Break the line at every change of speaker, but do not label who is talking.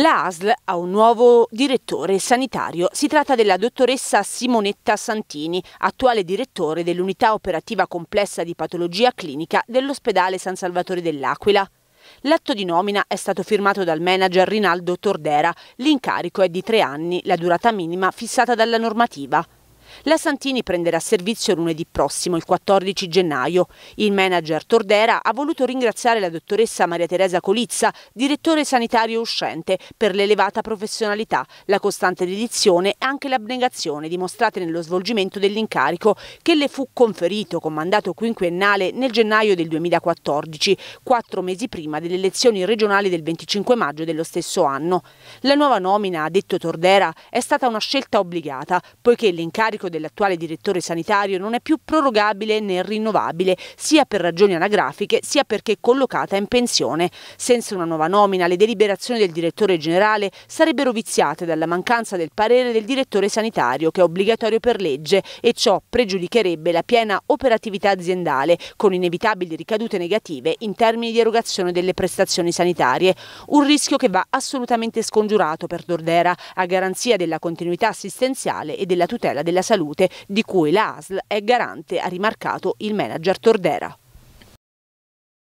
La ASL ha un nuovo direttore sanitario. Si tratta della dottoressa Simonetta Santini, attuale direttore dell'unità operativa complessa di patologia clinica dell'ospedale San Salvatore dell'Aquila. L'atto di nomina è stato firmato dal manager Rinaldo Tordera. L'incarico è di tre anni, la durata minima fissata dalla normativa. La Santini prenderà servizio lunedì prossimo, il 14 gennaio. Il manager Tordera ha voluto ringraziare la dottoressa Maria Teresa Colizza, direttore sanitario uscente, per l'elevata professionalità, la costante dedizione e anche l'abnegazione dimostrate nello svolgimento dell'incarico che le fu conferito con mandato quinquennale nel gennaio del 2014, quattro mesi prima delle elezioni regionali del 25 maggio dello stesso anno. La nuova nomina, ha detto Tordera, è stata una scelta obbligata, poiché l'incarico incarico dell'attuale direttore sanitario non è più prorogabile né rinnovabile, sia per ragioni anagrafiche sia perché collocata in pensione. Senza una nuova nomina, le deliberazioni del direttore generale sarebbero viziate dalla mancanza del parere del direttore sanitario, che è obbligatorio per legge, e ciò pregiudicherebbe la piena operatività aziendale, con inevitabili ricadute negative in termini di erogazione delle prestazioni sanitarie. Un rischio che va assolutamente scongiurato per Dordera, a garanzia della continuità assistenziale e della tutela della salute salute di cui la ASL è garante, ha rimarcato il manager Tordera.